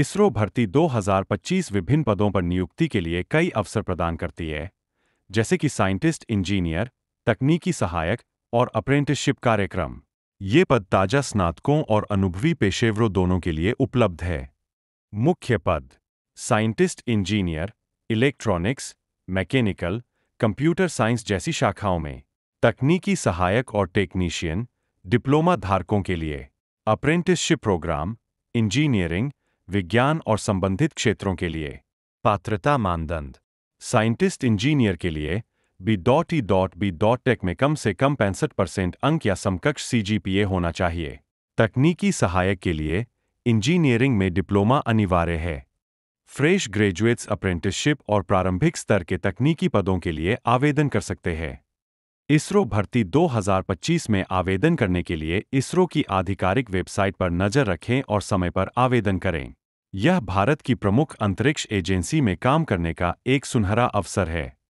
इसरो भर्ती 2025 विभिन्न पदों पर नियुक्ति के लिए कई अवसर प्रदान करती है जैसे कि साइंटिस्ट इंजीनियर तकनीकी सहायक और अप्रेंटिसशिप कार्यक्रम ये पद ताजा स्नातकों और अनुभवी पेशेवरों दोनों के लिए उपलब्ध है मुख्य पद scientist engineer electronics mechanical computer science जैसी शाखाओं में तकनीकी सहायक और टेक्नीशियन डिप्लोमा धारकों के लिए अप्रेंटिसशिप प्रोग्राम इंजीनियरिंग विज्ञान और संबंधित क्षेत्रों के लिए पात्रता मानदंड साइंटिस्ट इंजीनियर के लिए B dot E dot B dot tech में कम से कम पैंसठ परसेंट अंक या समकक्ष सीजीपीए होना चाहिए तकनीकी सहायक के लिए इंजीनियरिंग में डिप्लोमा अनिवार्य है फ्रेश ग्रेजुएट्स अप्रेंटिसशिप और प्रारंभिक स्तर के तकनीकी पदों के लिए आवेदन कर सकते हैं इसरो भर्ती 2025 में आवेदन करने के लिए इसरो की आधिकारिक वेबसाइट पर नज़र रखें और समय पर आवेदन करें यह भारत की प्रमुख अंतरिक्ष एजेंसी में काम करने का एक सुनहरा अवसर है